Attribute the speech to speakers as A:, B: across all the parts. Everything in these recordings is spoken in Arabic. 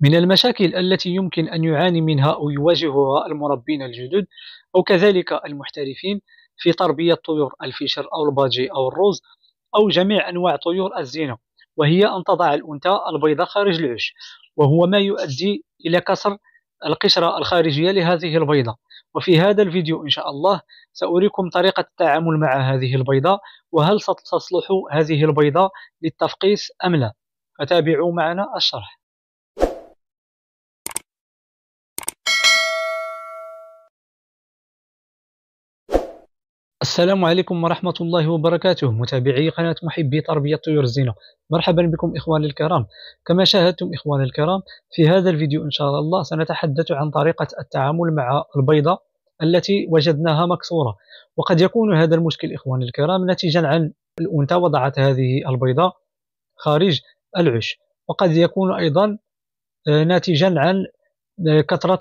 A: من المشاكل التي يمكن أن يعاني منها أو يواجهها المربين الجدد أو كذلك المحترفين في تربية طيور الفيشر أو الباجي أو الروز أو جميع أنواع طيور الزينة وهي أن تضع الأنثى البيضة خارج العش وهو ما يؤدي إلى كسر القشرة الخارجية لهذه البيضة وفي هذا الفيديو إن شاء الله سأريكم طريقة التعامل مع هذه البيضة وهل ستصلح هذه البيضة للتفقيس أم لا فتابعوا معنا الشرح السلام عليكم ورحمة الله وبركاته متابعي قناة محبي تربية طيور الزينة مرحبا بكم إخواني الكرام كما شاهدتم إخوان الكرام في هذا الفيديو إن شاء الله سنتحدث عن طريقة التعامل مع البيضة التي وجدناها مكسورة وقد يكون هذا المشكل إخواني الكرام نتيجا عن الأنثى وضعت هذه البيضة خارج العش وقد يكون أيضا آه، ناتجا عن آه، كثرة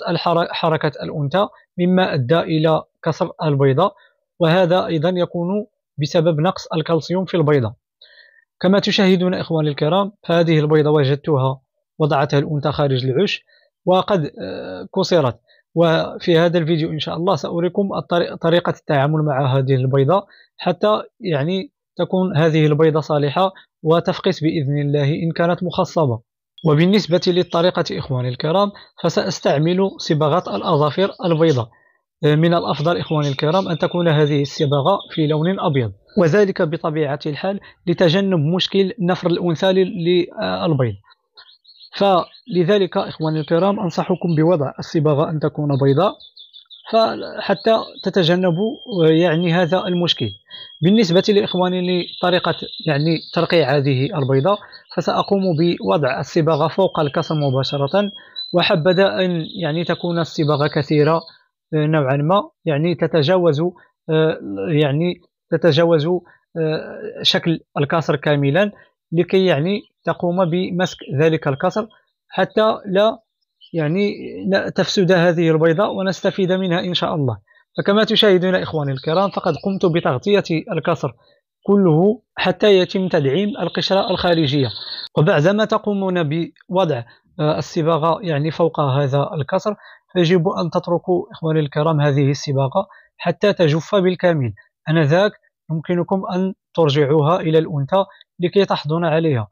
A: حركة الأنثى مما أدى إلى كسر البيضة وهذا أيضا يكون بسبب نقص الكالسيوم في البيضة كما تشاهدون إخواني الكرام هذه البيضة وجدتها وضعتها الأنثى خارج العش وقد آه، كسرت وفي هذا الفيديو إن شاء الله سأريكم طريقة التعامل مع هذه البيضة حتى يعني تكون هذه البيضة صالحة وتفقس بإذن الله إن كانت مخصبة وبالنسبة للطريقة إخواني الكرام فسأستعمل صبغة الأظافر البيضاء من الأفضل إخواني الكرام أن تكون هذه الصباغة في لون أبيض وذلك بطبيعة الحال لتجنب مشكل نفر الأنثى للبيض فلذلك إخواني الكرام أنصحكم بوضع الصباغة أن تكون بيضاء فحتى تتجنبوا آه، يعني هذا المشكل بالنسبة لإخواني لطريقة يعني ترقيع هذه البيضة فسأقوم بوضع الصباغة فوق الكسر مباشرة وحبذا أن يعني تكون الصباغة كثيرة آه، نوعا ما يعني تتجاوز آه، يعني تتجاوز آه، شكل الكسر كاملا لكي يعني تقوم بمسك ذلك الكسر حتى لا يعني تفسد هذه البيضة ونستفيد منها إن شاء الله فكما تشاهدون إخواني الكرام فقد قمت بتغطية الكسر كله حتى يتم تدعيم القشرة الخارجية وبعدما تقومون بوضع الصباغة يعني فوق هذا الكسر فيجب أن تتركوا إخواني الكرام هذه السباقة حتى تجف بالكامل أنذاك يمكنكم أن ترجعوها إلى الأنثى لكي تحضن عليها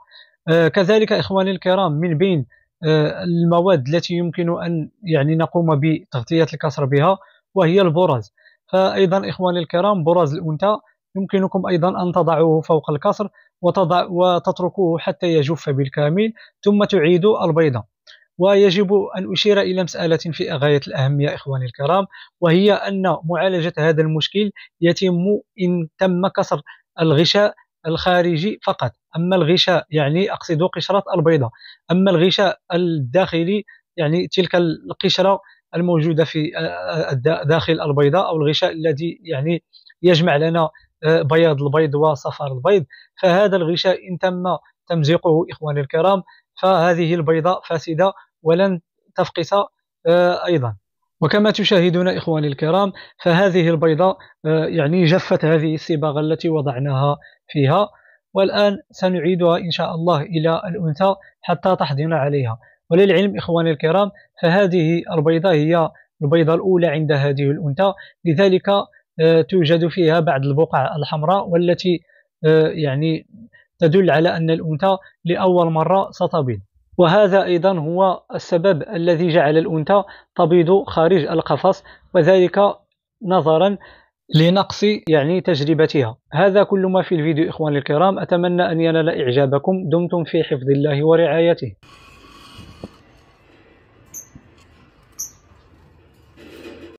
A: آه، كذلك إخواني الكرام من بين آه، المواد التي يمكن أن يعني نقوم بتغطية الكسر بها وهي البراز فأيضا إخواني الكرام براز الأنثى يمكنكم أيضا أن تضعوه فوق الكسر وتضع وتتركوه حتى يجف بالكامل ثم تعيدوا البيضة ويجب أن أشير إلى مسألة في غاية الأهمية إخواني الكرام وهي أن معالجة هذا المشكل يتم إن تم كسر الغشاء الخارجي فقط أما الغشاء يعني أقصد قشرة البيضة أما الغشاء الداخلي يعني تلك القشرة الموجودة في آه، آه، داخل البيضة أو الغشاء الذي يعني يجمع لنا آه، بياض البيض وصفار البيض فهذا الغشاء إن تم تمزيقه إخواني الكرام فهذه البيضة فاسدة ولن تفقس آه، أيضا وكما تشاهدون إخواني الكرام فهذه البيضة آه، يعني جفت هذه الصباغة التي وضعناها فيها والآن سنعيدها إن شاء الله إلى الأنثى حتى تحضن عليها وللعلم إخواني الكرام فهذه البيضة هي البيضة الأولى عند هذه الأنثى لذلك آه، توجد فيها بعض البقع الحمراء والتي يعني تدل على أن الأنثى لأول مرة ستبيض وهذا أيضا هو السبب الذي جعل الأنثى تبيض خارج القفص وذلك نظرا لنقص يعني تجربتها هذا كل ما في الفيديو إخواني الكرام أتمنى أن ينال إعجابكم دمتم في حفظ الله ورعايته